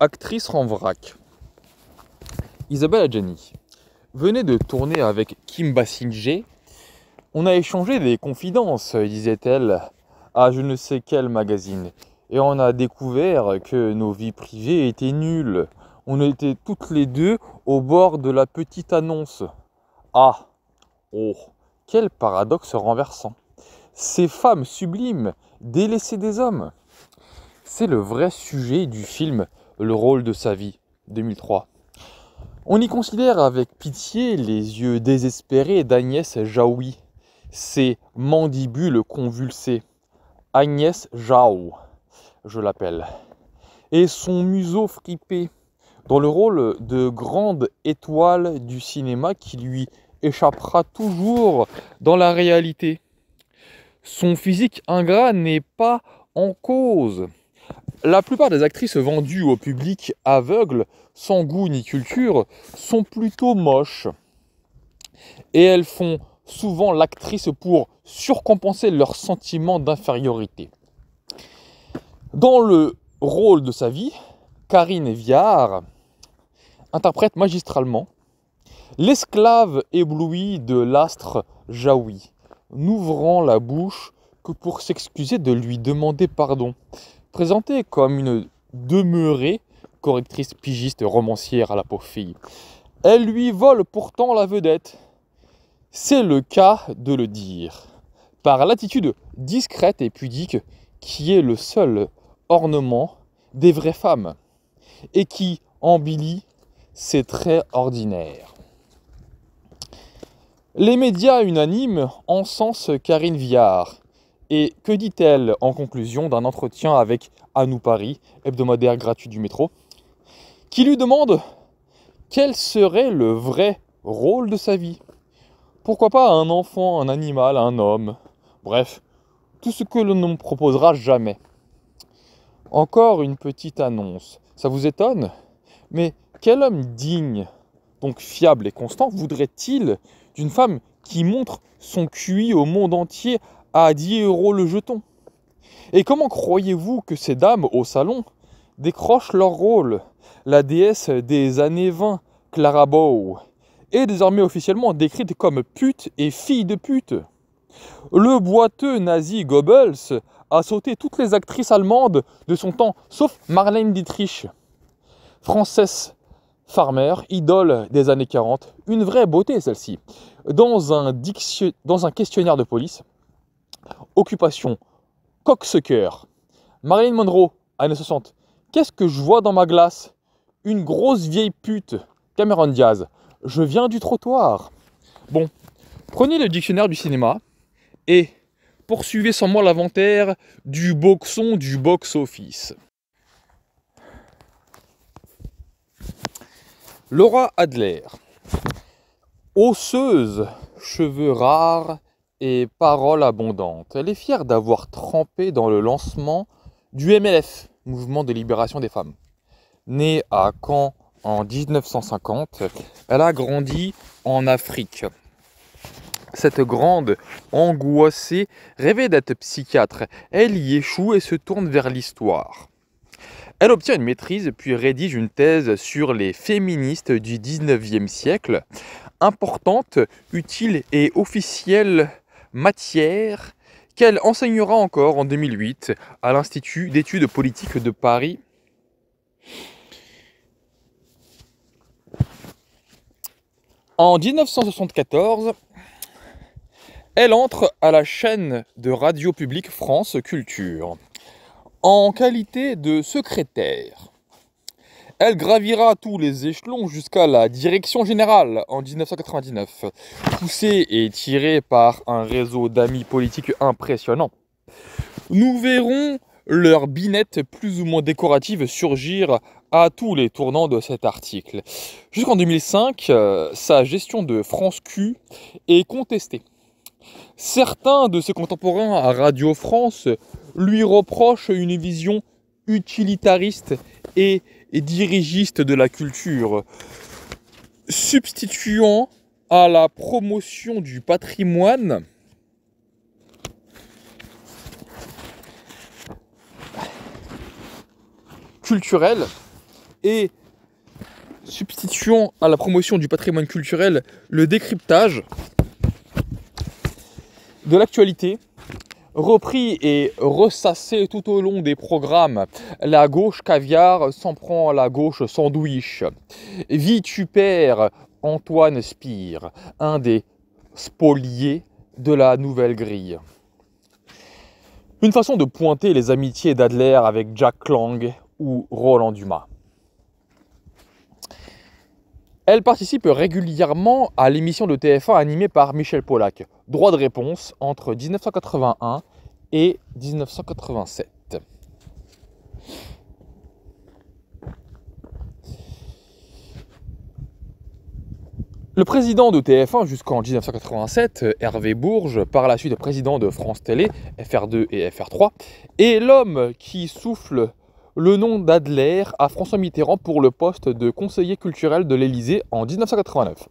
Actrice en Isabelle Adjani venait de tourner avec Kim Basinger. On a échangé des confidences, disait-elle, à je ne sais quel magazine. Et on a découvert que nos vies privées étaient nulles. On était toutes les deux au bord de la petite annonce. Ah Oh Quel paradoxe renversant Ces femmes sublimes délaissées des hommes C'est le vrai sujet du film le rôle de sa vie, 2003. On y considère avec pitié les yeux désespérés d'Agnès Jaoui, ses mandibules convulsées. Agnès Jaou, je l'appelle. Et son museau fripé, dans le rôle de grande étoile du cinéma qui lui échappera toujours dans la réalité. Son physique ingrat n'est pas en cause. La plupart des actrices vendues au public aveugle, sans goût ni culture, sont plutôt moches. Et elles font souvent l'actrice pour surcompenser leur sentiment d'infériorité. Dans le rôle de sa vie, Karine Viard interprète magistralement l'esclave ébloui de l'astre Jaoui, n'ouvrant la bouche que pour s'excuser de lui demander pardon présentée comme une demeurée correctrice pigiste romancière à la pauvre fille. Elle lui vole pourtant la vedette. C'est le cas de le dire. Par l'attitude discrète et pudique qui est le seul ornement des vraies femmes et qui embilie c'est traits ordinaires. Les médias unanimes encensent Karine Viard, et que dit-elle en conclusion d'un entretien avec Anou Paris, hebdomadaire gratuit du métro, qui lui demande quel serait le vrai rôle de sa vie Pourquoi pas un enfant, un animal, un homme Bref, tout ce que l'on ne proposera jamais. Encore une petite annonce. Ça vous étonne Mais quel homme digne, donc fiable et constant, voudrait-il d'une femme qui montre son QI au monde entier à 10 euros le jeton. Et comment croyez-vous que ces dames au salon décrochent leur rôle La déesse des années 20, Clara Bow, est désormais officiellement décrite comme pute et fille de pute. Le boiteux nazi Goebbels a sauté toutes les actrices allemandes de son temps, sauf Marlène Dietrich. française Farmer, idole des années 40, une vraie beauté celle-ci. Dans, dans un questionnaire de police, Occupation, coeur Marilyn Monroe, années 60. Qu'est-ce que je vois dans ma glace Une grosse vieille pute. Cameron Diaz. Je viens du trottoir. Bon, prenez le dictionnaire du cinéma et poursuivez sans moi l'inventaire du boxon du box-office. Laura Adler. Osseuse, cheveux rares, et paroles abondantes. Elle est fière d'avoir trempé dans le lancement du MLF, Mouvement de libération des femmes. Née à Caen en 1950, elle a grandi en Afrique. Cette grande angoissée rêvait d'être psychiatre. Elle y échoue et se tourne vers l'histoire. Elle obtient une maîtrise puis rédige une thèse sur les féministes du 19e siècle, importante, utile et officielle matière qu'elle enseignera encore en 2008 à l'Institut d'études politiques de Paris. En 1974, elle entre à la chaîne de Radio Publique France Culture en qualité de secrétaire. Elle gravira tous les échelons jusqu'à la direction générale en 1999, poussée et tirée par un réseau d'amis politiques impressionnant. Nous verrons leur binette plus ou moins décorative surgir à tous les tournants de cet article. Jusqu'en 2005, euh, sa gestion de France Q est contestée. Certains de ses contemporains à Radio France lui reprochent une vision utilitariste et et dirigiste de la culture, substituant à la promotion du patrimoine culturel et substituant à la promotion du patrimoine culturel le décryptage de l'actualité repris et ressassé tout au long des programmes. La gauche caviar s'en prend à la gauche sandwich. Vitupère Antoine Spire, un des spoliés de la nouvelle grille. Une façon de pointer les amitiés d'Adler avec Jack Lang ou Roland Dumas. Elle participe régulièrement à l'émission de TF1 animée par Michel Pollack, Droit de réponse entre 1981 et 1987. Le président de TF1 jusqu'en 1987, Hervé Bourges, par la suite président de France Télé, FR2 et FR3, est l'homme qui souffle le nom d'Adler à François Mitterrand pour le poste de conseiller culturel de l'Elysée en 1989.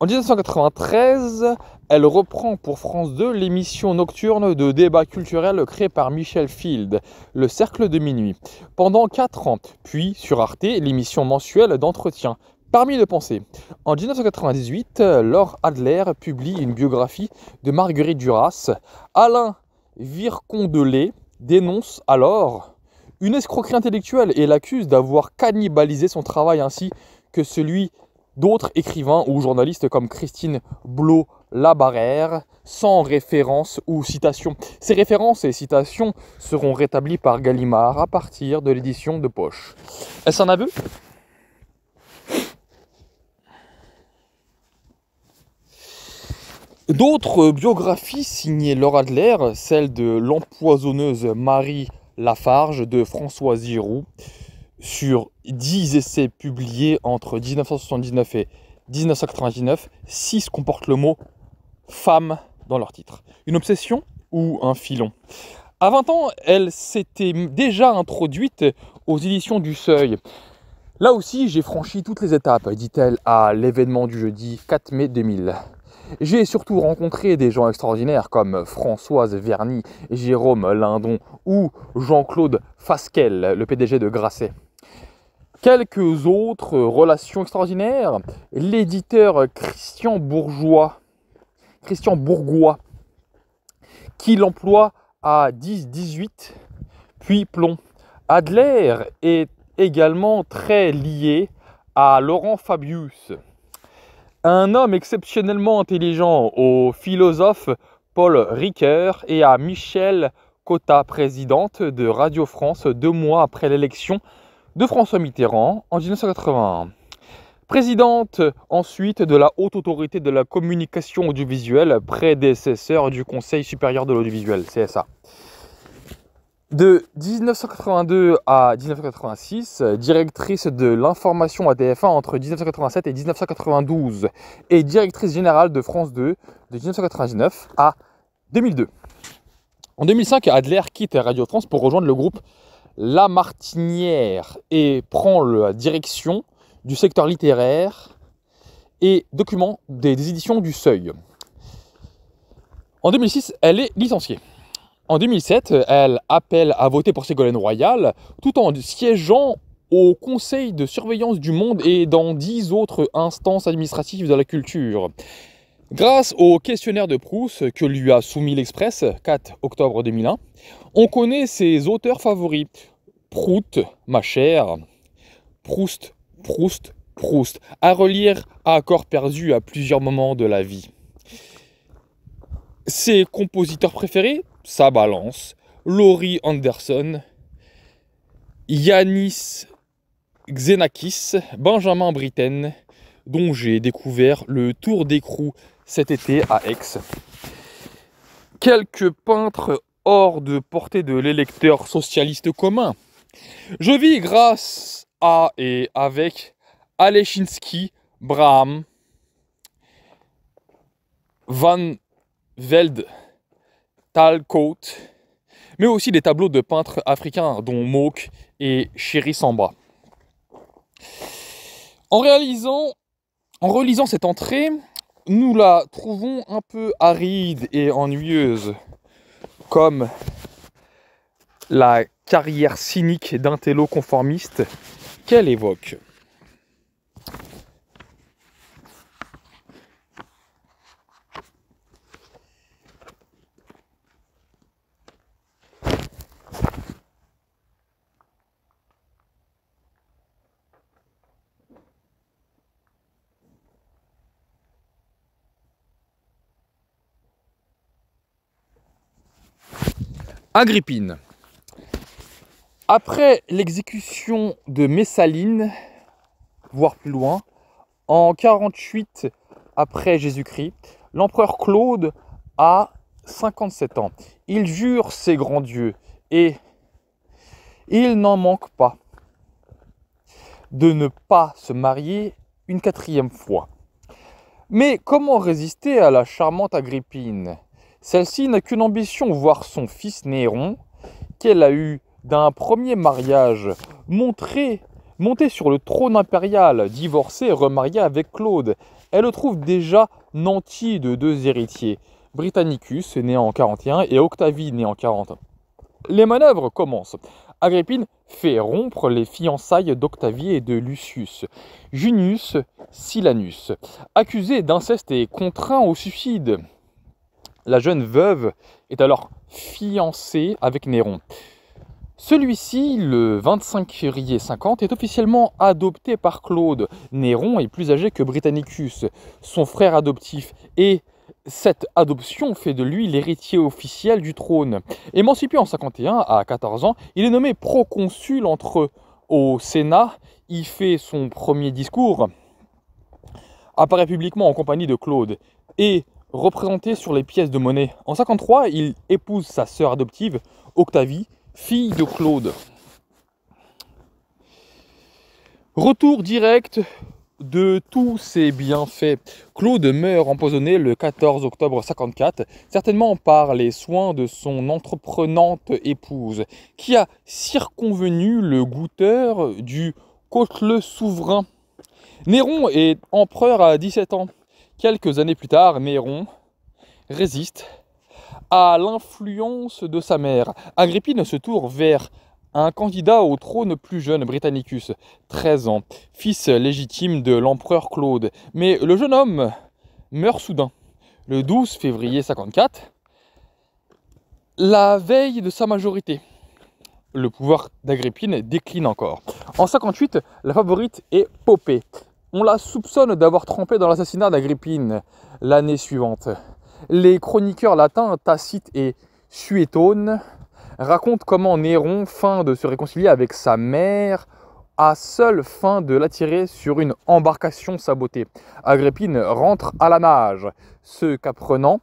En 1993, elle reprend pour France 2 l'émission nocturne de débat culturel créée par Michel Field, Le Cercle de Minuit, pendant 4 ans, puis sur Arte, l'émission mensuelle d'entretien. Parmi les pensées, en 1998, Laure Adler publie une biographie de Marguerite Duras. Alain Vircondelet dénonce alors une escroquerie intellectuelle et l'accuse d'avoir cannibalisé son travail ainsi que celui d'autres écrivains ou journalistes comme Christine blau Labarère, sans référence ou citation. Ces références et citations seront rétablies par Gallimard à partir de l'édition de poche. Est-ce un aveu D'autres biographies signées Laura Adler, celle de l'empoisonneuse Marie la Farge de François Giroux sur 10 essais publiés entre 1979 et 1999, 6 comportent le mot femme dans leur titre. Une obsession ou un filon À 20 ans, elle s'était déjà introduite aux éditions du Seuil. Là aussi, j'ai franchi toutes les étapes, dit-elle à l'événement du jeudi 4 mai 2000. J'ai surtout rencontré des gens extraordinaires comme Françoise Verny, Jérôme Lindon ou Jean-Claude Fasquel, le PDG de Grasset. Quelques autres relations extraordinaires, l'éditeur Christian Bourgeois, Christian Bourgois, qui l'emploie à 10-18, puis Plomb. Adler est également très lié à Laurent Fabius un homme exceptionnellement intelligent, au philosophe Paul Ricoeur et à Michèle Cotta, présidente de Radio France, deux mois après l'élection de François Mitterrand en 1981. Présidente ensuite de la Haute Autorité de la Communication Audiovisuelle, prédécesseur du Conseil supérieur de l'audiovisuel, CSA. De 1982 à 1986, directrice de l'information à TF1 entre 1987 et 1992 et directrice générale de France 2 de 1999 à 2002. En 2005, Adler quitte Radio France pour rejoindre le groupe La Martinière et prend la direction du secteur littéraire et document des éditions du Seuil. En 2006, elle est licenciée. En 2007, elle appelle à voter pour Ségolène Royal tout en siégeant au Conseil de surveillance du monde et dans dix autres instances administratives de la culture. Grâce au questionnaire de Proust que lui a soumis l'Express 4 octobre 2001, on connaît ses auteurs favoris. Prout, ma chère, Proust, Proust, Proust, à relire à corps perdu à plusieurs moments de la vie. Ses compositeurs préférés sa balance. Laurie Anderson, Yanis Xenakis, Benjamin Britten, dont j'ai découvert le tour d'écrou cet été à Aix. Quelques peintres hors de portée de l'électeur socialiste commun. Je vis grâce à et avec Alechinsky, Braham, Van Veld. Tal mais aussi des tableaux de peintres africains, dont mok et Chéri Samba. En, réalisant, en relisant cette entrée, nous la trouvons un peu aride et ennuyeuse, comme la carrière cynique d'un télo conformiste qu'elle évoque. Agrippine. Après l'exécution de Messaline, voire plus loin, en 48 après Jésus-Christ, l'empereur Claude a 57 ans. Il jure ses grands dieux et il n'en manque pas de ne pas se marier une quatrième fois. Mais comment résister à la charmante Agrippine celle-ci n'a qu'une ambition, voir son fils Néron, qu'elle a eu d'un premier mariage, montré, monté sur le trône impérial, divorcé et remarié avec Claude. Elle le trouve déjà nanti de deux héritiers, Britannicus, né en 41, et Octavie, né en 40. Les manœuvres commencent. Agrippine fait rompre les fiançailles d'Octavie et de Lucius, Junius Silanus, accusé d'inceste et contraint au suicide. La jeune veuve est alors fiancée avec Néron. Celui-ci, le 25 février 50, est officiellement adopté par Claude. Néron est plus âgé que Britannicus, son frère adoptif, et cette adoption fait de lui l'héritier officiel du trône. Émancipé en 51 à 14 ans, il est nommé proconsul entre au Sénat. Il fait son premier discours, apparaît publiquement en compagnie de Claude et représenté sur les pièces de monnaie. En 53, il épouse sa sœur adoptive, Octavie, fille de Claude. Retour direct de tous ses bienfaits. Claude meurt empoisonné le 14 octobre 54, certainement par les soins de son entreprenante épouse, qui a circonvenu le goûteur du le souverain. Néron est empereur à 17 ans quelques années plus tard, Méron résiste à l'influence de sa mère. Agrippine se tourne vers un candidat au trône plus jeune, Britannicus, 13 ans, fils légitime de l'empereur Claude. Mais le jeune homme meurt soudain, le 12 février 54, la veille de sa majorité. Le pouvoir d'Agrippine décline encore. En 58, la favorite est Popée, on la soupçonne d'avoir trempé dans l'assassinat d'Agrippine l'année suivante. Les chroniqueurs latins Tacite et Suétone racontent comment Néron feint de se réconcilier avec sa mère à seule fin de l'attirer sur une embarcation sabotée. Agrippine rentre à la nage, ce qu'apprenant,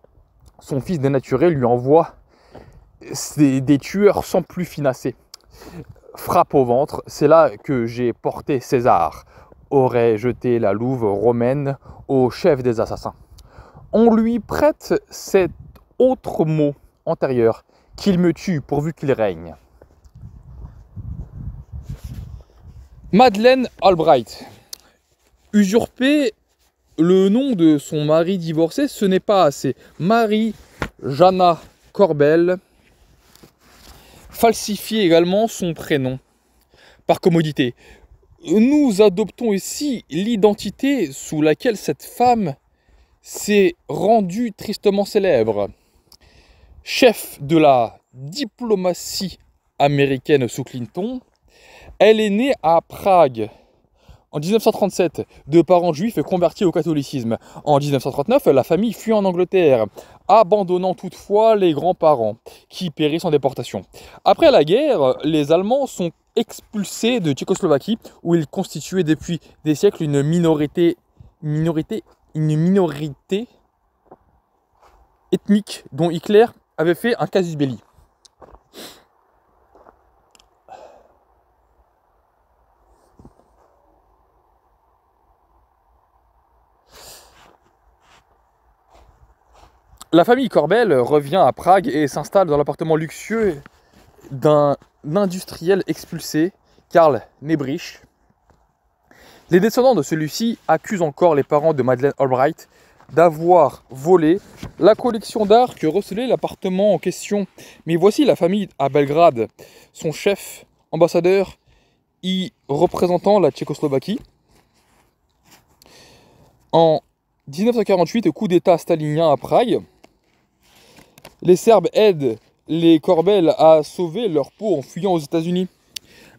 son fils dénaturé lui envoie des, des tueurs sans plus finasser. Frappe au ventre, c'est là que j'ai porté César aurait jeté la louve romaine au chef des assassins. On lui prête cet autre mot antérieur, qu'il me tue pourvu qu'il règne. Madeleine Albright. Usurper le nom de son mari divorcé, ce n'est pas assez. Marie Jana Corbel falsifie également son prénom par commodité nous adoptons ici l'identité sous laquelle cette femme s'est rendue tristement célèbre. Chef de la diplomatie américaine sous Clinton, elle est née à Prague en 1937 de parents juifs et convertis au catholicisme. En 1939, la famille fuit en Angleterre, abandonnant toutefois les grands-parents qui périssent en déportation. Après la guerre, les Allemands sont expulsé de Tchécoslovaquie, où il constituait depuis des siècles une minorité, minorité, une minorité ethnique dont Hitler avait fait un casus belli. La famille Corbel revient à Prague et s'installe dans l'appartement luxueux d'un industriel expulsé, Karl Nebrich. Les descendants de celui-ci accusent encore les parents de Madeleine Albright d'avoir volé la collection d'art que recelait l'appartement en question. Mais voici la famille à Belgrade, son chef, ambassadeur, y représentant la Tchécoslovaquie. En 1948, coup d'État stalinien à Prague, les Serbes aident les Corbel à sauver leur peau en fuyant aux États-Unis.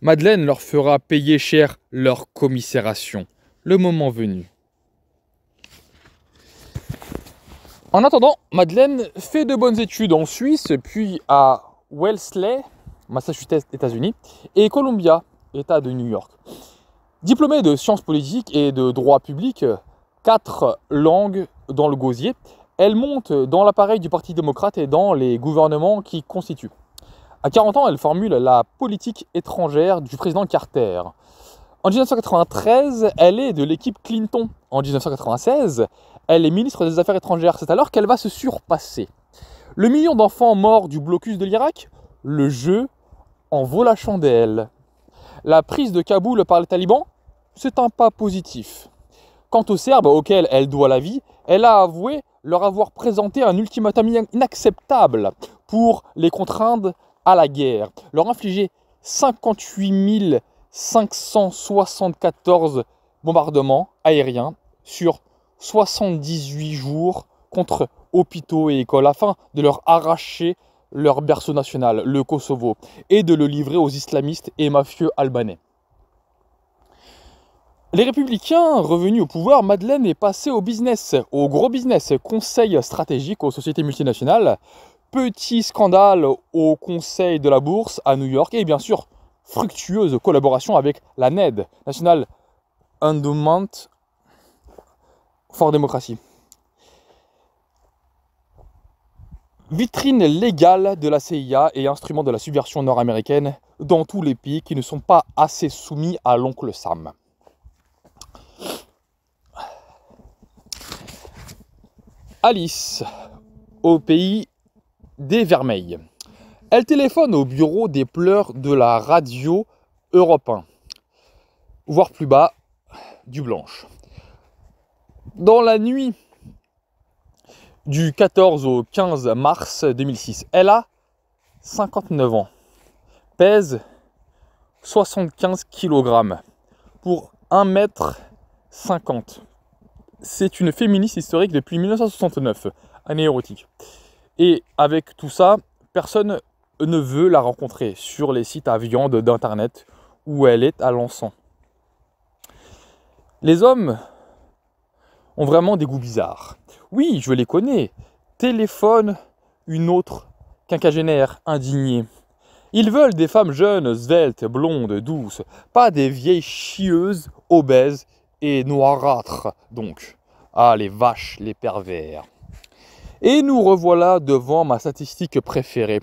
Madeleine leur fera payer cher leur commisération, le moment venu. En attendant, Madeleine fait de bonnes études en Suisse, puis à Wellesley, Massachusetts, États-Unis, et Columbia, État de New York. Diplômée de sciences politiques et de droit public, quatre langues dans le gosier, elle monte dans l'appareil du Parti démocrate et dans les gouvernements qui constituent. À 40 ans, elle formule la politique étrangère du président Carter. En 1993, elle est de l'équipe Clinton. En 1996, elle est ministre des Affaires étrangères. C'est alors qu'elle va se surpasser. Le million d'enfants morts du blocus de l'Irak, le jeu en vaut la chandelle. La prise de Kaboul par les talibans, c'est un pas positif. Quant aux Serbes auxquels elle doit la vie, elle a avoué leur avoir présenté un ultimatum inacceptable pour les contraindre à la guerre, leur infliger 58 574 bombardements aériens sur 78 jours contre hôpitaux et écoles afin de leur arracher leur berceau national, le Kosovo, et de le livrer aux islamistes et mafieux albanais. Les républicains revenus au pouvoir, Madeleine est passée au business, au gros business, conseil stratégique aux sociétés multinationales, petit scandale au conseil de la bourse à New York et bien sûr fructueuse collaboration avec la NED, National Endowment for Democracy. Vitrine légale de la CIA et instrument de la subversion nord-américaine dans tous les pays qui ne sont pas assez soumis à l'oncle Sam. Alice, au pays des Vermeils. Elle téléphone au bureau des pleurs de la radio Europe 1, voire plus bas, du Blanche. Dans la nuit du 14 au 15 mars 2006, elle a 59 ans, pèse 75 kg pour 1 m 50 c'est une féministe historique depuis 1969, année érotique. Et avec tout ça, personne ne veut la rencontrer sur les sites à viande d'internet où elle est à l'encens. Les hommes ont vraiment des goûts bizarres. Oui, je les connais. Téléphone une autre quinquagénaire indignée. Ils veulent des femmes jeunes, sveltes, blondes, douces, pas des vieilles chieuses, obèses et noirâtre donc. Ah les vaches, les pervers. Et nous revoilà devant ma statistique préférée.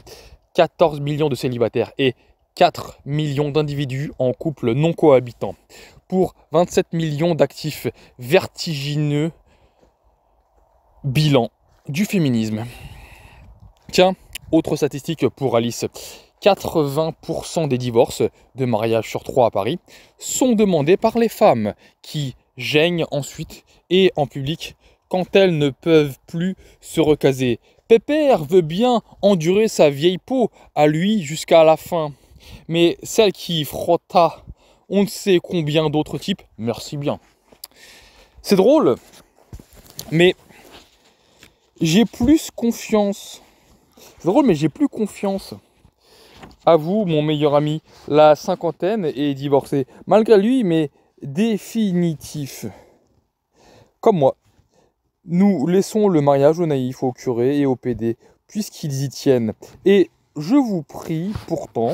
14 millions de célibataires et 4 millions d'individus en couple non cohabitant. Pour 27 millions d'actifs vertigineux. Bilan du féminisme. Tiens, autre statistique pour Alice. 80% des divorces de mariage sur trois à Paris sont demandés par les femmes qui gênent ensuite et en public quand elles ne peuvent plus se recaser. Pépère veut bien endurer sa vieille peau à lui jusqu'à la fin, mais celle qui frotta on ne sait combien d'autres types, merci bien. C'est drôle, mais j'ai plus confiance. C'est drôle, mais j'ai plus confiance à vous, mon meilleur ami, la cinquantaine et divorcé. Malgré lui, mais définitif. Comme moi, nous laissons le mariage au naïf, au curé et au PD, puisqu'ils y tiennent. Et je vous prie pourtant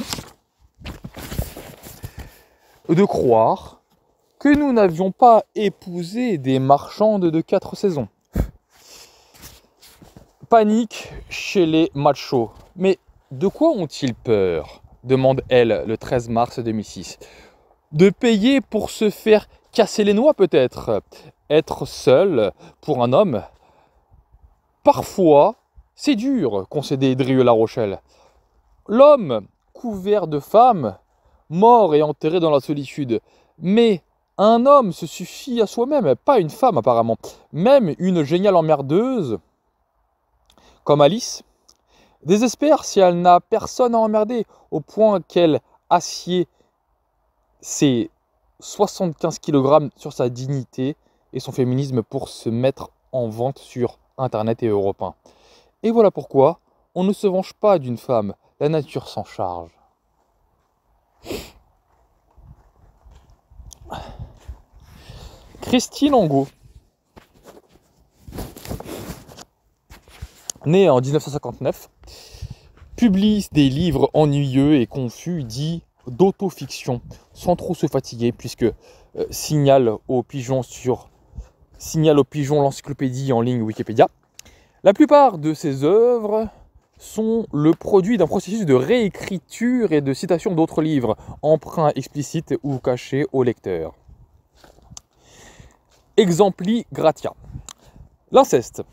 de croire que nous n'avions pas épousé des marchandes de quatre saisons. Panique chez les machos. Mais de quoi ont-ils peur demande-elle le 13 mars 2006. De payer pour se faire casser les noix peut-être Être seul pour un homme Parfois, c'est dur, concédait Drieux La Rochelle. L'homme, couvert de femmes, mort et enterré dans la solitude. Mais un homme se suffit à soi-même, pas une femme apparemment. Même une géniale emmerdeuse comme Alice désespère si elle n'a personne à emmerder au point qu'elle assied ses 75 kg sur sa dignité et son féminisme pour se mettre en vente sur Internet et européen Et voilà pourquoi on ne se venge pas d'une femme, la nature s'en charge. Christine Angot, née en 1959, publie des livres ennuyeux et confus dits d'autofiction, sans trop se fatiguer, puisque euh, signale aux pigeons sur aux pigeons l'encyclopédie en ligne Wikipédia. La plupart de ses œuvres sont le produit d'un processus de réécriture et de citation d'autres livres, emprunts explicites ou cachés au lecteur. Exempli gratia. L'inceste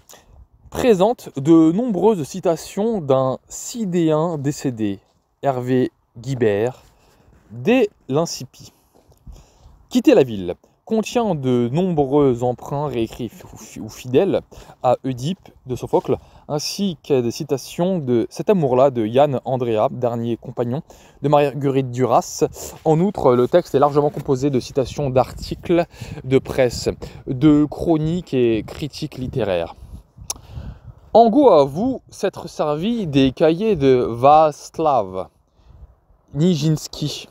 présente de nombreuses citations d'un sidéen décédé, Hervé Guibert, dès l'Incipi. Quitter la ville contient de nombreux emprunts réécrits ou fidèles à Oedipe de Sophocle, ainsi que des citations de Cet amour-là de Yann Andrea, dernier compagnon de Marguerite Duras. En outre, le texte est largement composé de citations d'articles de presse, de chroniques et critiques littéraires. En à vous s'être servi des cahiers de Vaslav Nijinsky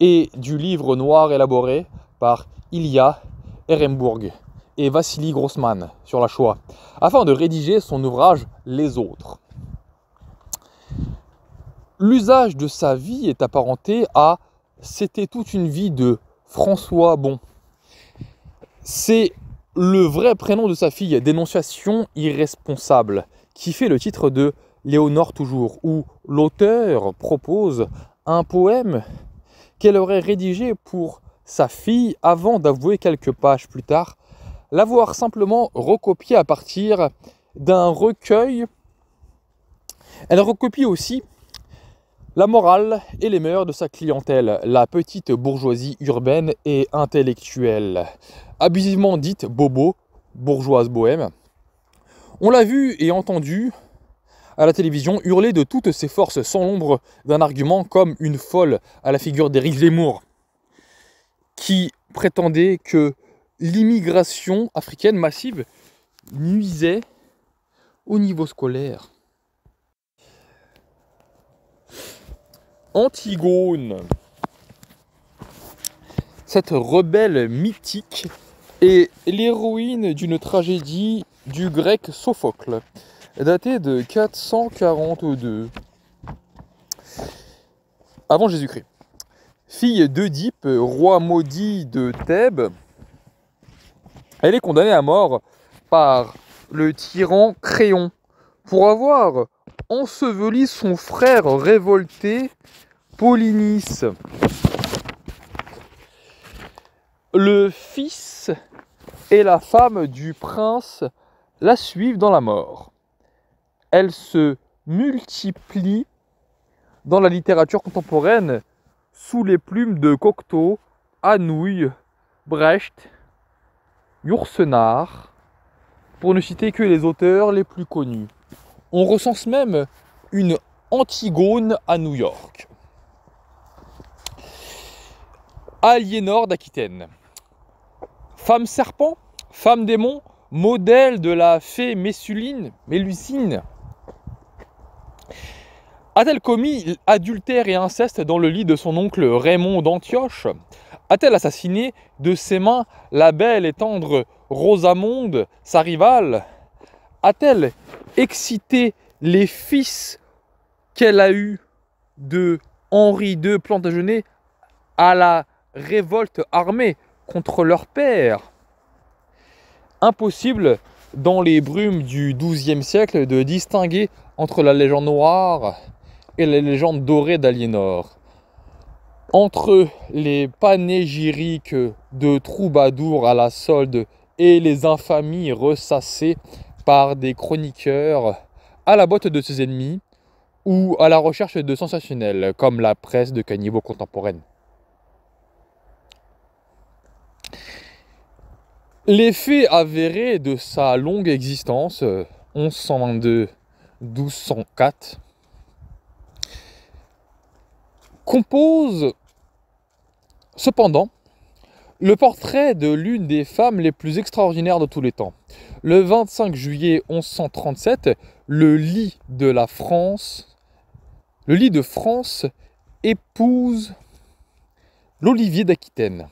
et du livre noir élaboré par ilia Ehrenburg et Vassili Grossman sur la Shoah, afin de rédiger son ouvrage Les Autres. L'usage de sa vie est apparenté à C'était toute une vie de François Bon. C'est le vrai prénom de sa fille, Dénonciation irresponsable, qui fait le titre de Léonore toujours, où l'auteur propose un poème qu'elle aurait rédigé pour sa fille avant d'avouer quelques pages plus tard l'avoir simplement recopié à partir d'un recueil. Elle recopie aussi la morale et les mœurs de sa clientèle, la petite bourgeoisie urbaine et intellectuelle abusivement dite bobo, bourgeoise bohème. On l'a vu et entendu à la télévision hurler de toutes ses forces sans l'ombre d'un argument comme une folle à la figure d'Éric Zemmour, qui prétendait que l'immigration africaine massive nuisait au niveau scolaire. Antigone, cette rebelle mythique et l'héroïne d'une tragédie du grec Sophocle, datée de 442 avant Jésus-Christ. Fille d'Oedipe, roi maudit de Thèbes, elle est condamnée à mort par le tyran Créon pour avoir enseveli son frère révolté Polynice. Le fils et la femme du prince la suivent dans la mort. Elle se multiplie dans la littérature contemporaine sous les plumes de Cocteau, Anouilh, Brecht, Yourcenar, pour ne citer que les auteurs les plus connus. On recense même une Antigone à New York. Aliénor d'Aquitaine. Femme serpent, femme démon, modèle de la fée Messuline, Mélusine. A-t-elle commis adultère et inceste dans le lit de son oncle Raymond d'Antioche A-t-elle assassiné de ses mains la belle et tendre Rosamonde, sa rivale A-t-elle excité les fils qu'elle a eus de Henri II Plantagenet à la révolte armée contre leur père. Impossible, dans les brumes du XIIe siècle, de distinguer entre la légende noire et la légende dorée d'Aliénor. Entre les panégyriques de troubadours à la solde et les infamies ressassées par des chroniqueurs à la botte de ses ennemis ou à la recherche de sensationnels, comme la presse de caniveau contemporaine. L'effet avéré de sa longue existence, 1122, 1204, compose cependant le portrait de l'une des femmes les plus extraordinaires de tous les temps. Le 25 juillet 1137, le lit de la France, le lit de France épouse l'Olivier d'Aquitaine.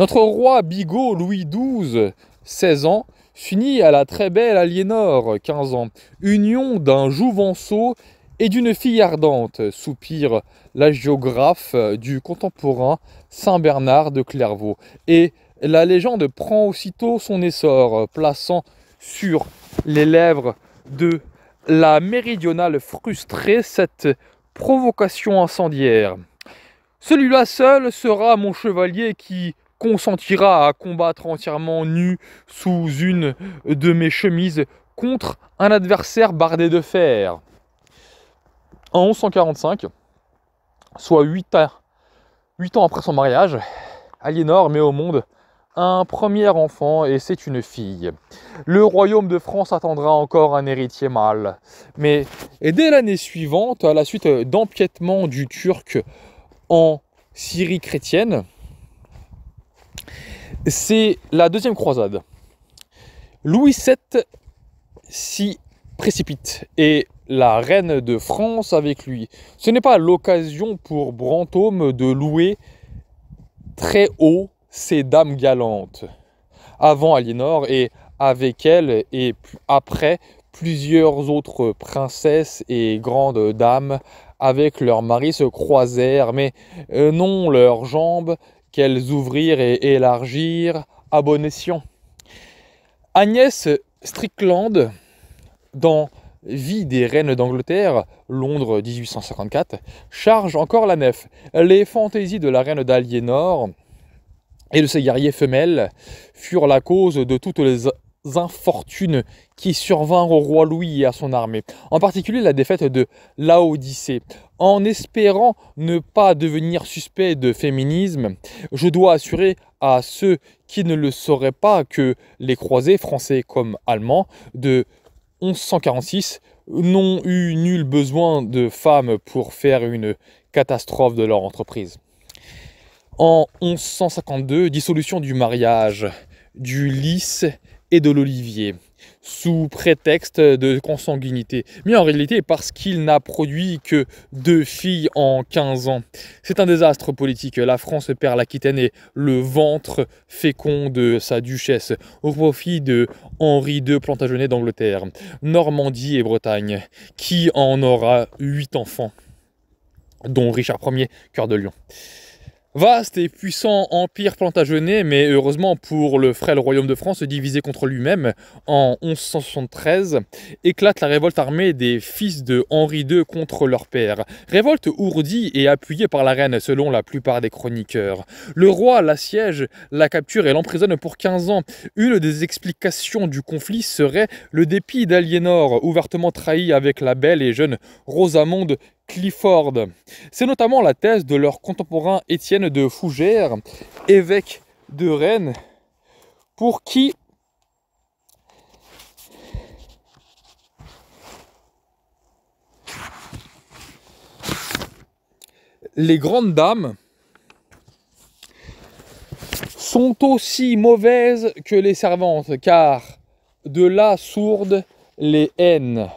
Notre roi Bigot Louis XII, 16 ans, s'unit à la très belle Aliénor, 15 ans. Union d'un jouvenceau et d'une fille ardente, soupire la géographe du contemporain Saint Bernard de Clairvaux. Et la légende prend aussitôt son essor, plaçant sur les lèvres de la méridionale frustrée cette provocation incendiaire. Celui-là seul sera mon chevalier qui consentira à combattre entièrement nu sous une de mes chemises contre un adversaire bardé de fer. En 1145, soit 8 ans, ans après son mariage, Aliénor met au monde un premier enfant et c'est une fille. Le royaume de France attendra encore un héritier mâle. Mais et dès l'année suivante, à la suite d'empiètement du Turc en Syrie chrétienne, c'est la deuxième croisade. Louis VII s'y précipite et la reine de France avec lui. Ce n'est pas l'occasion pour Brantôme de louer très haut ses dames galantes. Avant Aliénor et avec elle et après plusieurs autres princesses et grandes dames avec leurs maris se croisèrent, mais euh, non leurs jambes, qu'elles ouvrir et, élargir à bon escient. Agnès Strickland, dans Vie des reines d'Angleterre, Londres 1854, charge encore la nef. Les fantaisies de la reine d'Aliénor et de ses guerriers femelles furent la cause de toutes les infortunes qui survinrent au roi Louis et à son armée, en particulier la défaite de Laodicée. En espérant ne pas devenir suspect de féminisme, je dois assurer à ceux qui ne le sauraient pas que les croisés, français comme allemands, de 1146 n'ont eu nul besoin de femmes pour faire une catastrophe de leur entreprise. En 1152, dissolution du mariage, du Lys de l'olivier, sous prétexte de consanguinité, mais en réalité parce qu'il n'a produit que deux filles en 15 ans. C'est un désastre politique. La France perd l'Aquitaine et le ventre fécond de sa duchesse au profit de Henri II Plantagenet d'Angleterre, Normandie et Bretagne, qui en aura huit enfants, dont Richard Ier, cœur de lion. Vaste et puissant empire plantagenet, mais heureusement pour le frêle royaume de France divisé contre lui-même en 1173, éclate la révolte armée des fils de Henri II contre leur père. Révolte ourdie et appuyée par la reine selon la plupart des chroniqueurs. Le roi l'assiège, la capture et l'emprisonne pour 15 ans. Une des explications du conflit serait le dépit d'Aliénor, ouvertement trahi avec la belle et jeune Rosamonde Clifford. C'est notamment la thèse de leur contemporain Étienne de Fougères, évêque de Rennes, pour qui les grandes dames sont aussi mauvaises que les servantes, car de là sourdent les haines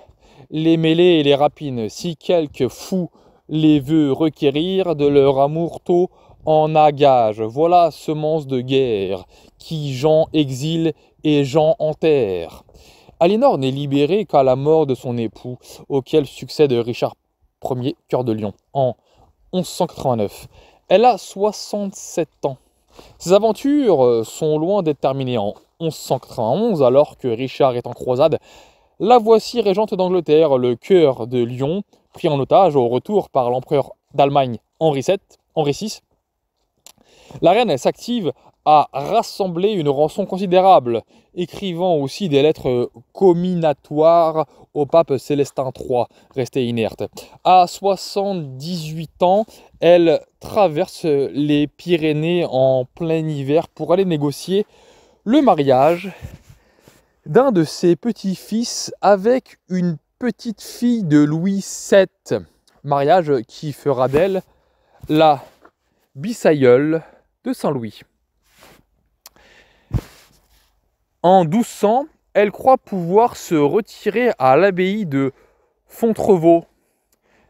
les mêlées et les rapines, si quelque fou les veut requérir de leur amour tôt en agage. Voilà semence de guerre qui Jean exile et Jean enterre. Aliénor n'est libérée qu'à la mort de son époux, auquel succède Richard Ier, cœur de lion, en 1189. Elle a 67 ans. Ses aventures euh, sont loin d'être terminées en 1191, alors que Richard est en croisade la voici régente d'Angleterre, le cœur de Lyon, pris en otage au retour par l'empereur d'Allemagne Henri VII, Henri VI. La reine s'active à rassembler une rançon considérable, écrivant aussi des lettres comminatoires au pape Célestin III, resté inerte. À 78 ans, elle traverse les Pyrénées en plein hiver pour aller négocier le mariage d'un de ses petits-fils avec une petite fille de Louis VII, mariage qui fera d'elle la Bissayeule de Saint-Louis. En 1200, elle croit pouvoir se retirer à l'abbaye de Fontrevaux.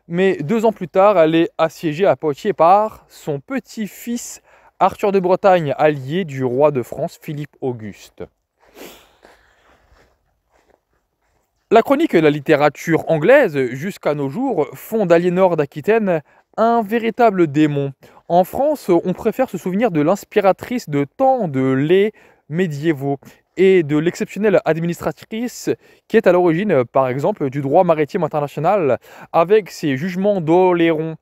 Mais deux ans plus tard, elle est assiégée à Poitiers par son petit-fils Arthur de Bretagne, allié du roi de France Philippe Auguste. La chronique et la littérature anglaise, jusqu'à nos jours, font d'Aliénor d'Aquitaine un véritable démon. En France, on préfère se souvenir de l'inspiratrice de tant de laits médiévaux et de l'exceptionnelle administratrice qui est à l'origine, par exemple, du droit maritime international avec ses jugements d'Oléron,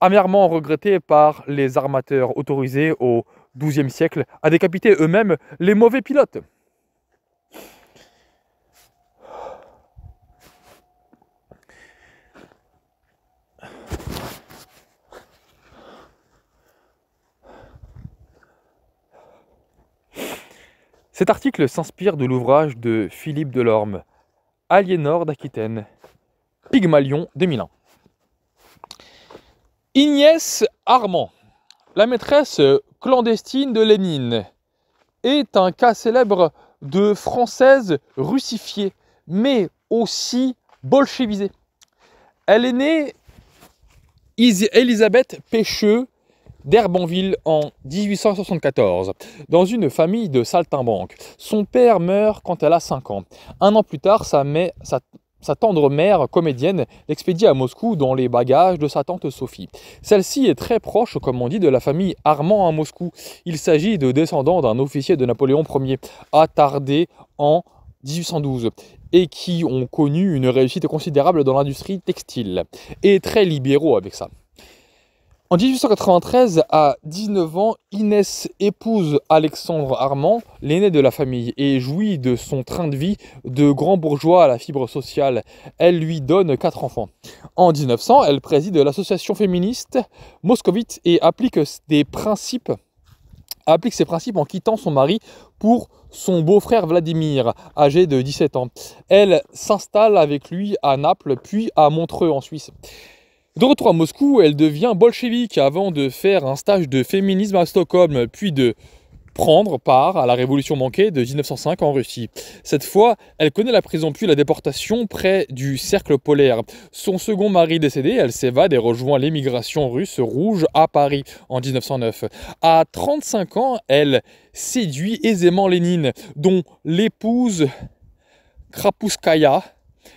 amèrement regrettés par les armateurs autorisés au XIIe siècle à décapiter eux-mêmes les mauvais pilotes. Cet article s'inspire de l'ouvrage de Philippe Delorme, Aliénor d'Aquitaine, Pygmalion 2001. Ignès Armand, la maîtresse clandestine de Lénine, est un cas célèbre de Française russifiée, mais aussi bolchevisée. Elle est née Elisabeth Pécheux d'Herbonville en 1874, dans une famille de saltimbanques. Son père meurt quand elle a 5 ans. Un an plus tard, sa, sa, tendre mère, comédienne, l'expédie à Moscou dans les bagages de sa tante Sophie. Celle-ci est très proche, comme on dit, de la famille Armand à Moscou. Il s'agit de descendants d'un officier de Napoléon Ier, attardé en 1812 et qui ont connu une réussite considérable dans l'industrie textile, et très libéraux avec ça. En 1893, à 19 ans, Inès épouse Alexandre Armand, l'aîné de la famille, et jouit de son train de vie de grand bourgeois à la fibre sociale. Elle lui donne quatre enfants. En 1900, elle préside l'association féministe moscovite et applique applique ses principes en quittant son mari pour son beau-frère Vladimir, âgé de 17 ans. Elle s'installe avec lui à Naples, puis à Montreux en Suisse. De retour à Moscou, elle devient bolchevique avant de faire un stage de féminisme à Stockholm, puis de prendre part à la révolution manquée de 1905 en Russie. Cette fois, elle connaît la prison puis la déportation près du cercle polaire. Son second mari décédé, elle s'évade et rejoint l'émigration russe rouge à Paris en 1909. À 35 ans, elle séduit aisément Lénine, dont l'épouse Krapouskaya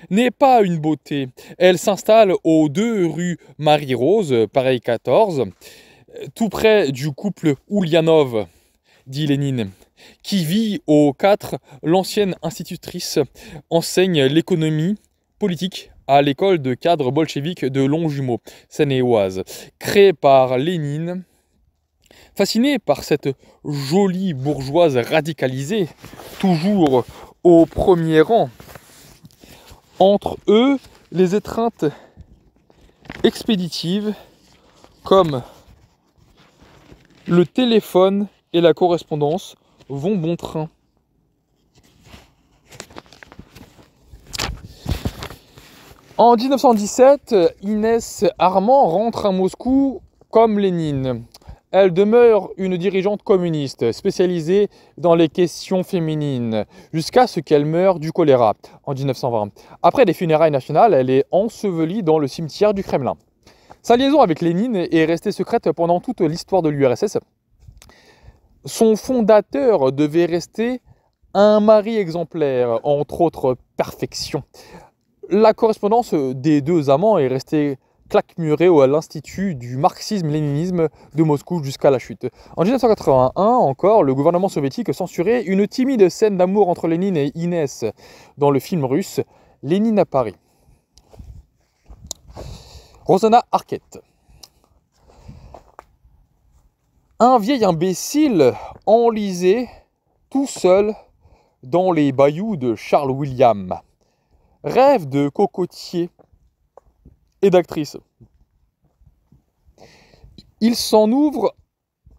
n'est pas une beauté. Elle s'installe aux deux rues Marie-Rose, pareil 14, tout près du couple Oulianov, dit Lénine, qui vit au 4, l'ancienne institutrice enseigne l'économie politique à l'école de cadres bolcheviques de Longjumeau, Seine-et-Oise, créée par Lénine. Fascinée par cette jolie bourgeoise radicalisée, toujours au premier rang, entre eux les étreintes expéditives comme le téléphone et la correspondance vont bon train. En 1917, Inès Armand rentre à Moscou comme Lénine. Elle demeure une dirigeante communiste spécialisée dans les questions féminines jusqu'à ce qu'elle meure du choléra en 1920. Après des funérailles nationales, elle est ensevelie dans le cimetière du Kremlin. Sa liaison avec Lénine est restée secrète pendant toute l'histoire de l'URSS. Son fondateur devait rester un mari exemplaire, entre autres perfections. La correspondance des deux amants est restée claquemuré à l'Institut du marxisme-léninisme de Moscou jusqu'à la chute. En 1981 encore, le gouvernement soviétique censurait une timide scène d'amour entre Lénine et Inès dans le film russe Lénine à Paris. Rosanna Arquette. Un vieil imbécile enlisé tout seul dans les bayous de Charles William. Rêve de cocotier d'actrice. Il s'en ouvre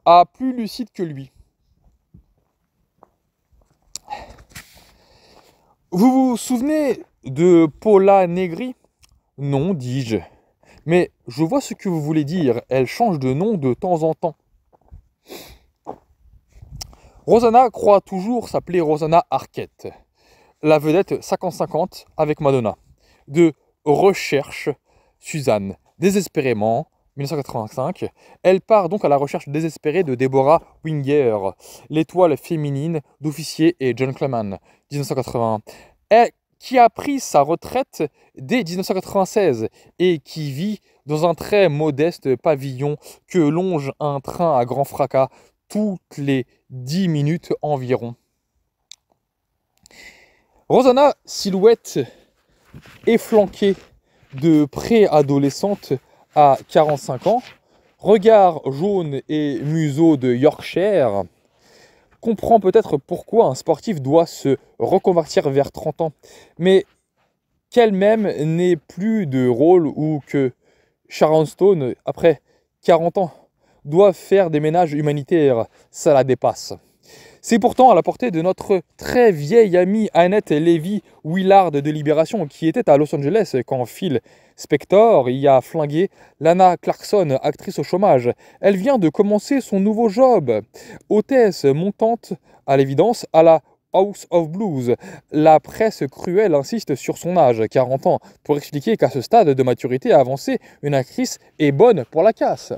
à plus lucide que lui. Vous vous souvenez de Paula Negri Non, dis-je. Mais je vois ce que vous voulez dire. Elle change de nom de temps en temps. Rosanna croit toujours s'appeler Rosanna Arquette, la vedette 50-50 avec Madonna, de recherche Suzanne, désespérément, 1985. Elle part donc à la recherche désespérée de Deborah Winger, l'étoile féminine d'officier et gentleman, 1980. qui a pris sa retraite dès 1996 et qui vit dans un très modeste pavillon que longe un train à grand fracas toutes les dix minutes environ. Rosanna Silhouette efflanquée, de préadolescente à 45 ans, regard jaune et museau de Yorkshire, comprend peut-être pourquoi un sportif doit se reconvertir vers 30 ans, mais qu'elle-même n'ait plus de rôle ou que Sharon Stone, après 40 ans, doit faire des ménages humanitaires, ça la dépasse. C'est pourtant à la portée de notre très vieille amie Annette Levy Willard de Libération, qui était à Los Angeles quand Phil Spector y a flingué Lana Clarkson, actrice au chômage. Elle vient de commencer son nouveau job, hôtesse montante, à l'évidence, à la House of Blues. La presse cruelle insiste sur son âge, 40 ans, pour expliquer qu'à ce stade de maturité avancée, une actrice est bonne pour la casse.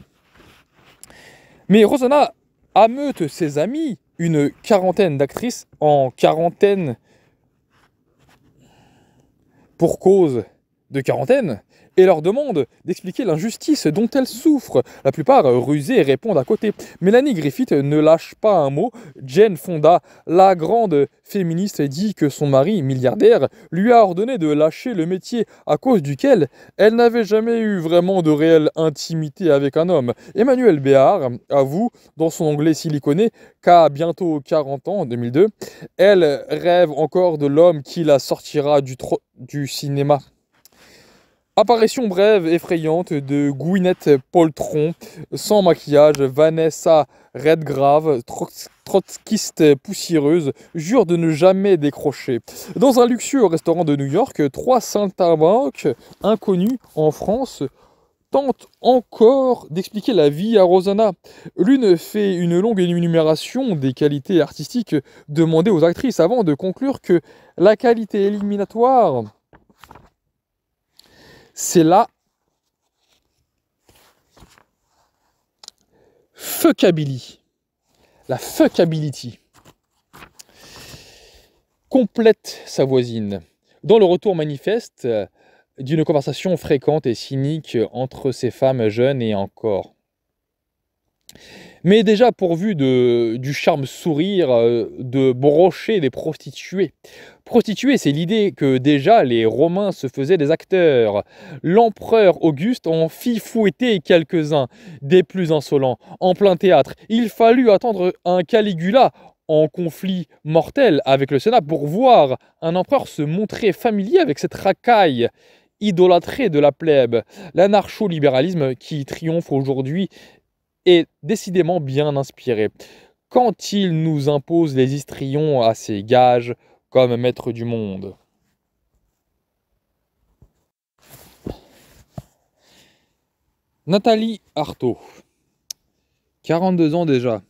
Mais Rosanna ameute ses amis une quarantaine d'actrices en quarantaine pour cause de quarantaine et leur demande d'expliquer l'injustice dont elles souffrent. La plupart rusées, répondent à côté. Mélanie Griffith ne lâche pas un mot. Jane Fonda, la grande féministe, dit que son mari, milliardaire, lui a ordonné de lâcher le métier à cause duquel elle n'avait jamais eu vraiment de réelle intimité avec un homme. Emmanuel Béard avoue, dans son onglet siliconé, qu'à bientôt 40 ans, en 2002, elle rêve encore de l'homme qui la sortira du cinéma Apparition brève, effrayante de Gwyneth Poltron, sans maquillage, Vanessa Redgrave, trotskiste poussiéreuse, jure de ne jamais décrocher. Dans un luxueux restaurant de New York, trois saltimbanques inconnus en France tentent encore d'expliquer la vie à Rosanna. L'une fait une longue énumération des qualités artistiques demandées aux actrices avant de conclure que la qualité éliminatoire c'est la fuckability. La fuckability complète sa voisine. Dans le retour manifeste euh, d'une conversation fréquente et cynique entre ces femmes jeunes et encore mais déjà pourvu de, du charme sourire euh, de brocher des prostituées. Prostituées, c'est l'idée que déjà les Romains se faisaient des acteurs. L'empereur Auguste en fit fouetter quelques-uns, des plus insolents, en plein théâtre. Il fallut attendre un Caligula en conflit mortel avec le Sénat pour voir un empereur se montrer familier avec cette racaille idolâtrée de la plèbe. L'anarcho-libéralisme qui triomphe aujourd'hui décidément bien inspiré. Quand il nous impose les histrions à ses gages comme maître du monde. Nathalie Artaud, 42 ans déjà,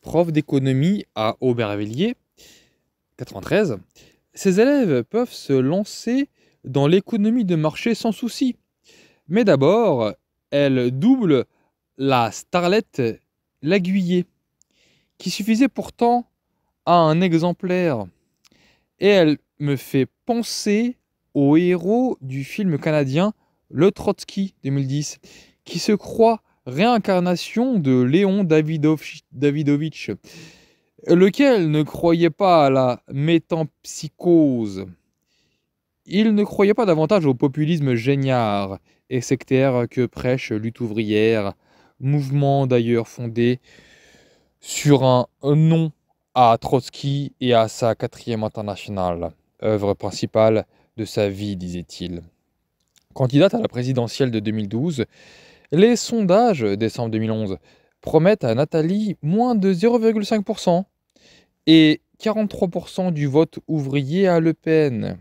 prof d'économie à Aubervilliers, 93. Ses élèves peuvent se lancer dans l'économie de marché sans souci. Mais d'abord, elle double la starlette euh, l'aiguillée, qui suffisait pourtant à un exemplaire. Et elle me fait penser au héros du film canadien Le Trotsky 2010, qui se croit réincarnation de Léon Davidovich, lequel ne croyait pas à la métampsychose. Il ne croyait pas davantage au populisme génial et sectaire que prêche lutte ouvrière, mouvement d'ailleurs fondé sur un, nom à Trotsky et à sa quatrième internationale, œuvre principale de sa vie, disait-il. Candidate à la présidentielle de 2012, les sondages décembre 2011 promettent à Nathalie moins de 0,5% et 43% du vote ouvrier à Le Pen.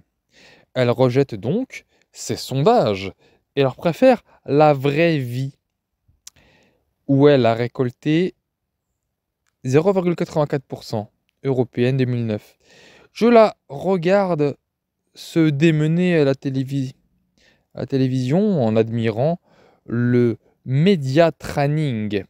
Elle rejette donc ces sondages et leur préfère la vraie vie où elle a récolté 0,84% européenne 2009. Je la regarde se démener à la, télévision en admirant le Media Training,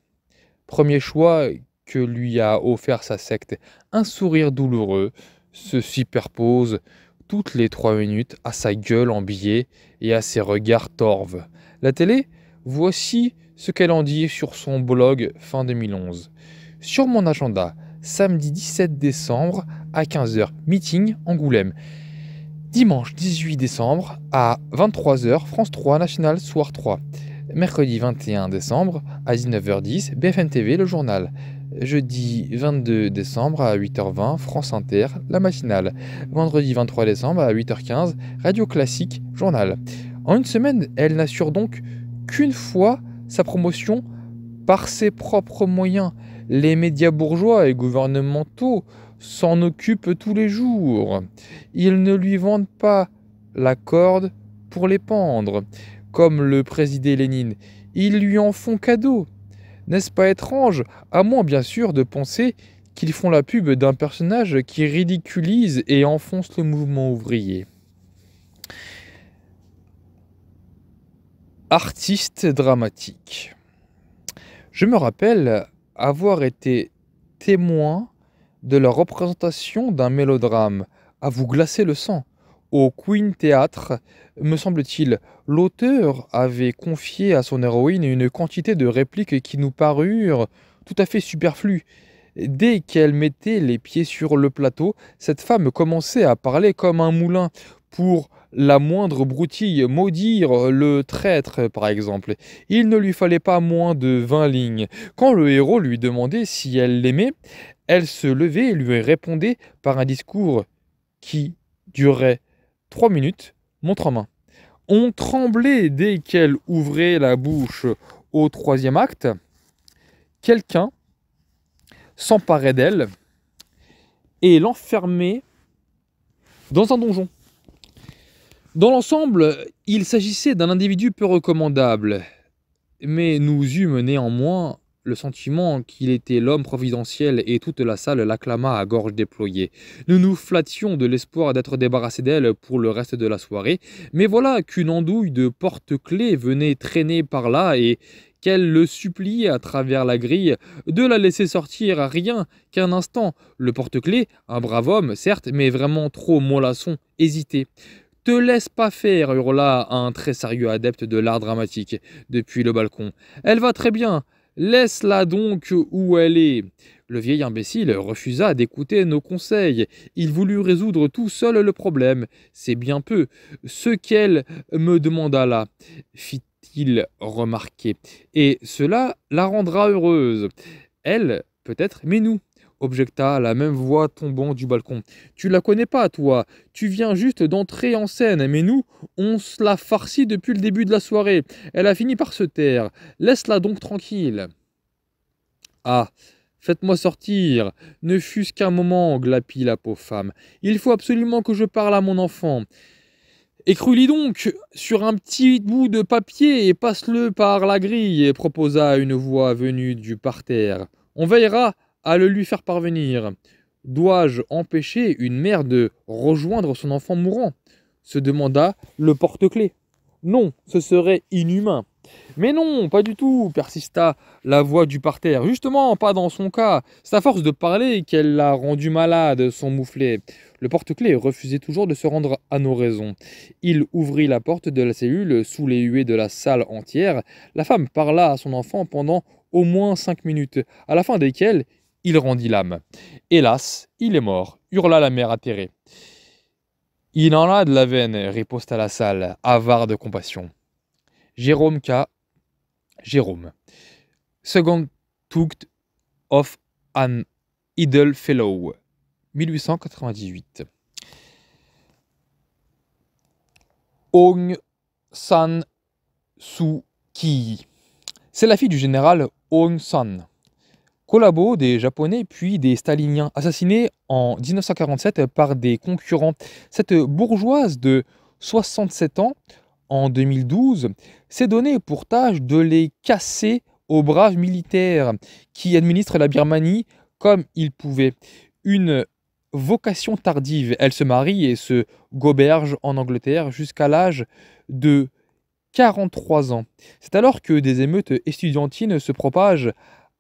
premier choix que lui a offert sa secte. Un sourire douloureux se superpose toutes les trois minutes à sa gueule en biais et à ses regards torves. La télé, voici ce qu'elle en dit sur son blog fin 2011. Sur mon agenda, samedi 17 décembre à 15h, meeting Angoulême. Dimanche 18 décembre à 23h, France 3, National Soir 3. Mercredi 21 décembre à 19h10, BFM TV, le journal. Jeudi 22 décembre à 8h20, France Inter, la matinale. Vendredi 23 décembre à 8h15, Radio Classique, journal. En une semaine, elle n'assure donc qu'une fois sa promotion par ses propres moyens. Les médias bourgeois et gouvernementaux s'en occupent tous les jours. Ils ne lui vendent pas la corde pour les pendre, comme le président Lénine. Ils lui en font cadeau. N'est-ce pas étrange, à moins bien sûr de penser qu'ils font la pub d'un personnage qui ridiculise et enfonce le mouvement ouvrier artiste dramatique. Je me rappelle avoir été témoin de la représentation d'un mélodrame à vous glacer le sang. Au Queen Theatre, me semble-t-il, l'auteur avait confié à son héroïne une quantité de répliques qui nous parurent tout à fait superflues. Dès qu'elle mettait les pieds sur le plateau, cette femme commençait à parler comme un moulin pour la moindre broutille, maudire le traître par exemple. Il ne lui fallait pas moins de 20 lignes. Quand le héros lui demandait si elle l'aimait, elle se levait et lui répondait par un discours qui durait trois minutes, montre en main. On tremblait dès qu'elle ouvrait la bouche. Au troisième acte, quelqu'un s'emparait d'elle et l'enfermait dans un donjon. Dans l'ensemble, il s'agissait d'un individu peu recommandable, mais nous eûmes néanmoins le sentiment qu'il était l'homme providentiel et toute la salle l'acclama à gorge déployée. Nous nous flattions de l'espoir d'être débarrassés d'elle pour le reste de la soirée, mais voilà qu'une andouille de porte-clés venait traîner par là et qu'elle le suppliait à travers la grille de la laisser sortir à rien qu'un instant. Le porte-clés, un brave homme, certes, mais vraiment trop mollasson, hésitait te laisse pas faire, hurla un très sérieux adepte de l'art dramatique depuis le balcon. Elle va très bien, laisse-la donc où elle est. Le vieil imbécile refusa d'écouter nos conseils. Il voulut résoudre tout seul le problème. C'est bien peu. Ce qu'elle me demanda là, fit-il remarquer. Et cela la rendra heureuse. Elle, peut-être, mais nous, objecta la même voix tombant du balcon. Tu la connais pas, toi. Tu viens juste d'entrer en scène, mais nous, on se la farcie depuis le début de la soirée. Elle a fini par se taire. Laisse-la donc tranquille. Ah. Faites-moi sortir. Ne fût-ce qu'un moment, glapit la pauvre femme. Il faut absolument que je parle à mon enfant. Écrulis donc sur un petit bout de papier et passe-le par la grille, proposa une voix venue du parterre. On veillera à le lui faire parvenir Dois-je empêcher une mère de rejoindre son enfant mourant se demanda le porte clé Non, ce serait inhumain. Mais non, pas du tout, persista la voix du parterre. Justement, pas dans son cas. C'est à force de parler qu'elle l'a rendu malade, son mouflet. Le porte clé refusait toujours de se rendre à nos raisons. Il ouvrit la porte de la cellule sous les huées de la salle entière. La femme parla à son enfant pendant au moins cinq minutes, à la fin desquelles il rendit l'âme. Hélas, il est mort, hurla la mère atterrée. Il en a de la veine, riposta la salle, avare de compassion. Jérôme K. Jérôme. Second Tugt of an Idle Fellow, 1898. Aung San Su Ki. C'est la fille du général Aung San collabos des Japonais puis des Staliniens, assassinés en 1947 par des concurrents. Cette bourgeoise de 67 ans, en 2012, s'est donnée pour tâche de les casser aux braves militaires qui administrent la Birmanie comme ils pouvaient. Une vocation tardive. Elle se marie et se goberge en Angleterre jusqu'à l'âge de 43 ans. C'est alors que des émeutes estudiantines se propagent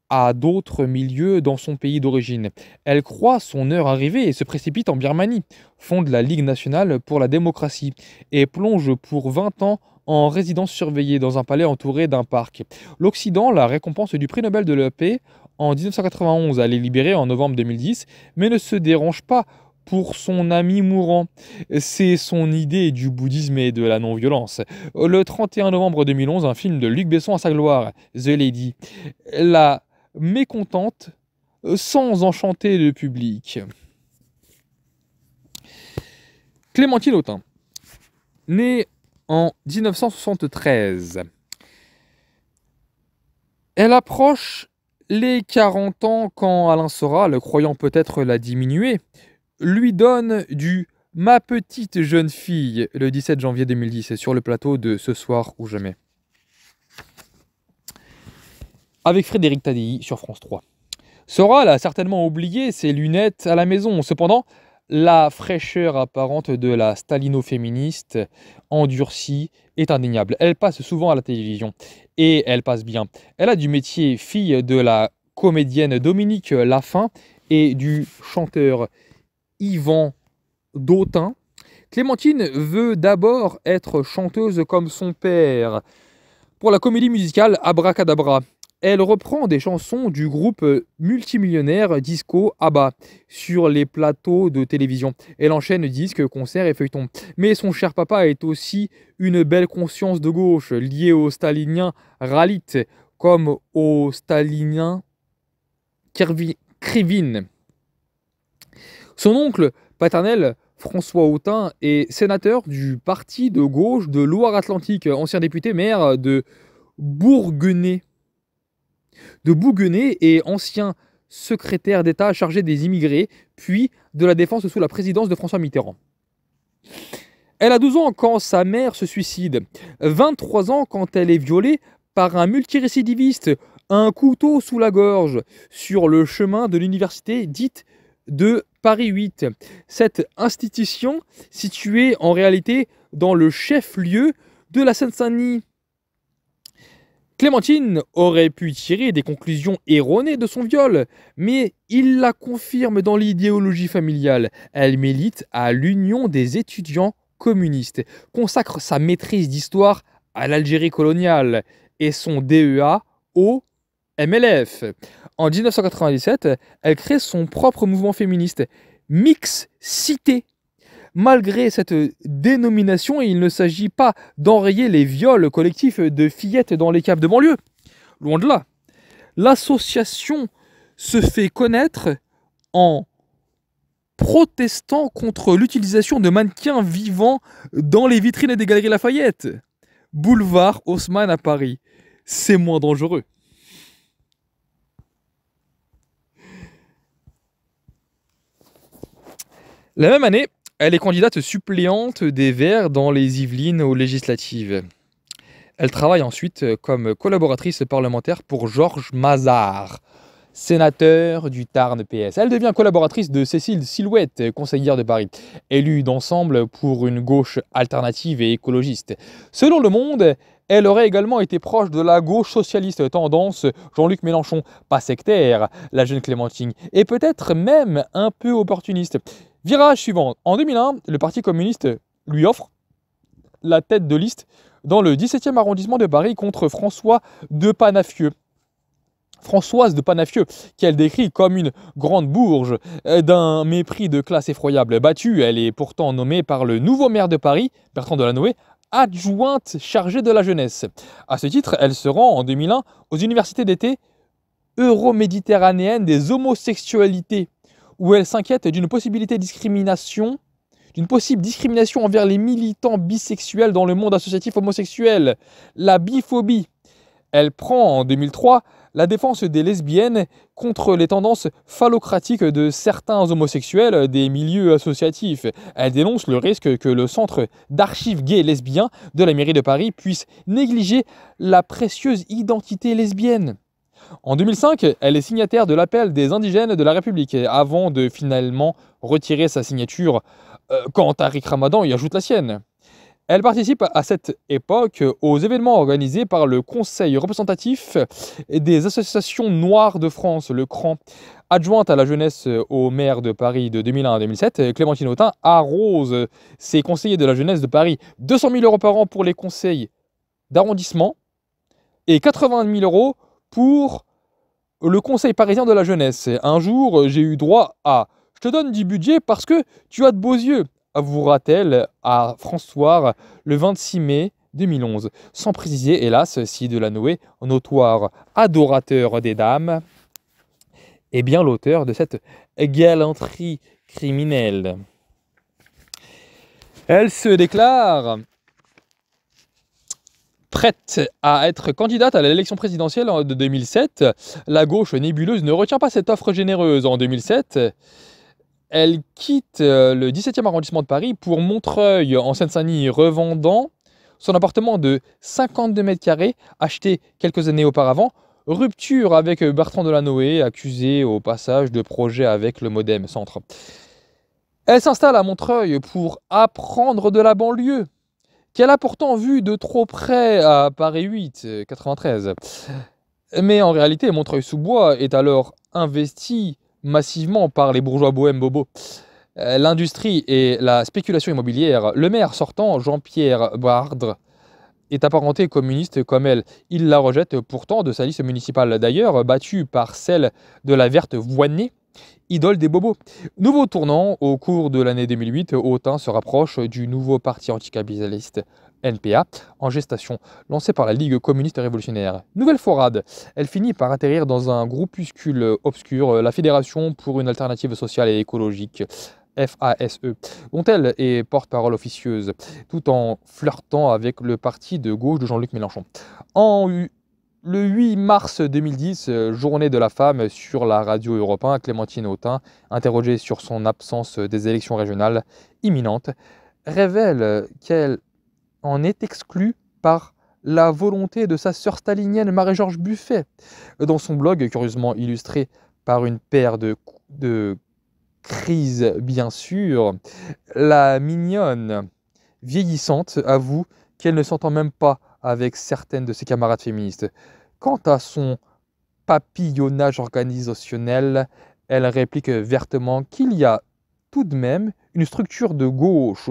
à d'autres milieux dans son pays d'origine. Elle croit son heure arrivée et se précipite en Birmanie, fonde la Ligue nationale pour la démocratie et plonge pour 20 ans en résidence surveillée dans un palais entouré d'un parc. L'Occident la récompense du prix Nobel de la paix en 1991, elle est libérée en novembre 2010, mais ne se dérange pas pour son ami mourant. C'est son idée du bouddhisme et de la non-violence. Le 31 novembre 2011, un film de Luc Besson à sa gloire, The Lady. La mécontente euh, sans enchanter le public. Clémentine Autin, née en 1973, elle approche les 40 ans quand Alain Sora, le croyant peut-être la diminuer, lui donne du Ma petite jeune fille le 17 janvier 2010 sur le plateau de Ce soir ou jamais avec Frédéric Tadéhi sur France 3. Sora a certainement oublié ses lunettes à la maison. Cependant, la fraîcheur apparente de la stalino-féministe endurcie est indéniable. Elle passe souvent à la télévision et elle passe bien. Elle a du métier fille de la comédienne Dominique Laffin et du chanteur Yvan Dautin. Clémentine veut d'abord être chanteuse comme son père pour la comédie musicale Abracadabra. Elle reprend des chansons du groupe euh, multimillionnaire Disco ABBA sur les plateaux de télévision. Elle enchaîne disques, concerts et feuilletons. Mais son cher papa est aussi une belle conscience de gauche liée au stalinien Ralit comme au stalinien Krivin. Son oncle paternel François Autin, est sénateur du parti de gauche de Loire-Atlantique, ancien député maire de Bourguenay de Bouguenet et ancien secrétaire d'État chargé des immigrés, puis de la défense sous la présidence de François Mitterrand. Elle a 12 ans quand sa mère se suicide, 23 ans quand elle est violée par un multirécidiviste, un couteau sous la gorge, sur le chemin de l'université dite de Paris 8. Cette institution, située en réalité dans le chef-lieu de la Seine-Saint-Denis, Clémentine aurait pu tirer des conclusions erronées de son viol, mais il la confirme dans l'idéologie familiale. Elle milite à l'Union des étudiants communistes, consacre sa maîtrise d'histoire à l'Algérie coloniale et son DEA au MLF. En 1997, elle crée son propre mouvement féministe, Mix Cité malgré cette dénomination, il ne s'agit pas d'enrayer les viols collectifs de fillettes dans les caves de banlieue. Loin de là. L'association se fait connaître en protestant contre l'utilisation de mannequins vivants dans les vitrines des galeries Lafayette. Boulevard Haussmann à Paris. C'est moins dangereux. La même année, elle est candidate suppléante des Verts dans les Yvelines aux législatives. Elle travaille ensuite euh, comme collaboratrice parlementaire pour Georges Mazard, sénateur du Tarn PS. Elle devient collaboratrice de Cécile Silhouette, conseillère de Paris, élue d'ensemble pour une gauche alternative et écologiste. Selon Le Monde, elle aurait également été proche de la gauche socialiste tendance Jean-Luc Mélenchon, pas sectaire, la jeune Clémentine, et peut-être même un peu opportuniste. Virage suivant. En 2001, le Parti communiste lui offre la tête de liste dans le 17e arrondissement de Paris contre François de Panafieux. Françoise de Panafieux, qu'elle décrit comme une grande bourge euh, d'un mépris de classe effroyable battue, elle est pourtant nommée par le nouveau maire de Paris, Bertrand Delanoë, adjointe chargée de la jeunesse. À ce titre, elle se rend en 2001 aux universités d'été euroméditerranéennes des homosexualités où elle s'inquiète d'une possibilité de discrimination, d'une possible discrimination envers les militants bisexuels dans le monde associatif homosexuel, la biphobie. Elle prend en 2003 la défense des lesbiennes contre les tendances phallocratiques de certains homosexuels des milieux associatifs. Elle dénonce le risque que le centre d'archives gays lesbiens de la mairie de Paris puisse négliger la précieuse identité lesbienne. En 2005, elle est signataire de l'appel des indigènes de la République, avant de finalement retirer sa signature euh, quand Tariq Ramadan y ajoute la sienne. Elle participe à cette époque aux événements organisés par le Conseil représentatif des associations noires de France, le CRAN. Adjointe à la jeunesse au maire de Paris de 2001 à 2007, Clémentine Autain arrose ses conseillers de la jeunesse de Paris 200 000 euros par an pour les conseils d'arrondissement et 80 000 euros pour le Conseil parisien de la jeunesse. un jour, j'ai eu droit à Je te donne du budget parce que tu as de beaux yeux, avouera-t-elle à François le 26 mai 2011, sans préciser, hélas, si Delanoé, notoire adorateur des dames, est bien l'auteur de cette galanterie criminelle. Elle se déclare prête à être candidate à l'élection présidentielle de 2007, la gauche nébuleuse ne retient pas cette offre généreuse. En 2007, elle quitte euh, le 17e arrondissement de Paris pour Montreuil, en Seine-Saint-Denis, revendant son appartement de 52 mètres carrés acheté quelques années auparavant. Rupture avec Bertrand Delanoé, accusé au passage de projet avec le Modem Centre. Elle s'installe à Montreuil pour apprendre de la banlieue, qu'elle a pourtant vu de trop près à Paris 8, 93. Euh, Mais en réalité, Montreuil-sous-Bois est alors investi massivement par les bourgeois bohèmes bobos. Euh, l'industrie et la spéculation immobilière, le maire sortant, Jean-Pierre Bardre, est apparenté communiste comme elle. Il la rejette pourtant de sa liste municipale, d'ailleurs battue par celle de la verte Voinée, idole des bobos. Nouveau tournant, au cours de l'année 2008, Hautain se rapproche du nouveau parti anticapitaliste NPA, en gestation, lancé par la Ligue communiste révolutionnaire. Nouvelle forade, elle finit par atterrir dans un groupuscule obscur, la Fédération pour une alternative sociale et écologique. FASE, dont elle est porte-parole officieuse, tout en flirtant avec le parti de gauche de Jean-Luc Mélenchon. En le 8 mars 2010, euh, journée de la femme sur la radio Europe 1, Clémentine Autain, interrogée sur son absence des élections régionales imminentes, révèle qu'elle en est exclue par la volonté de sa sœur stalinienne Marie-Georges Buffet. Dans son blog, curieusement illustré par une paire de, de crises, bien sûr, la mignonne vieillissante avoue qu'elle ne s'entend même pas avec certaines de ses camarades féministes. Quant à son papillonnage organisationnel, elle réplique vertement qu'il y a tout de même une structure de gauche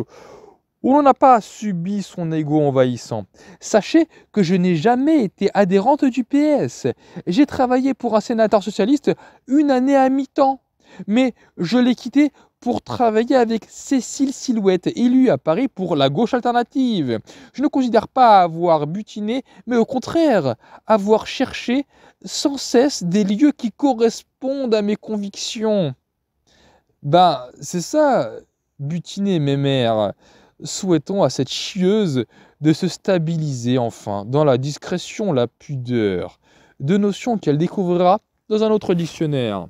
où l'on n'a pas subi son ego envahissant. Sachez que je n'ai jamais été adhérente du PS. J'ai travaillé pour un sénateur socialiste une année à mi-temps mais je l'ai quitté pour travailler avec Cécile Silhouette, élue à Paris pour la gauche alternative. Je ne considère pas avoir butiné, mais au contraire, avoir cherché sans cesse des lieux qui correspondent à mes convictions. Ben, c'est ça, butiner mes mères. Souhaitons à cette chieuse de se stabiliser enfin dans la discrétion, la pudeur, deux notions qu'elle découvrira dans un autre dictionnaire.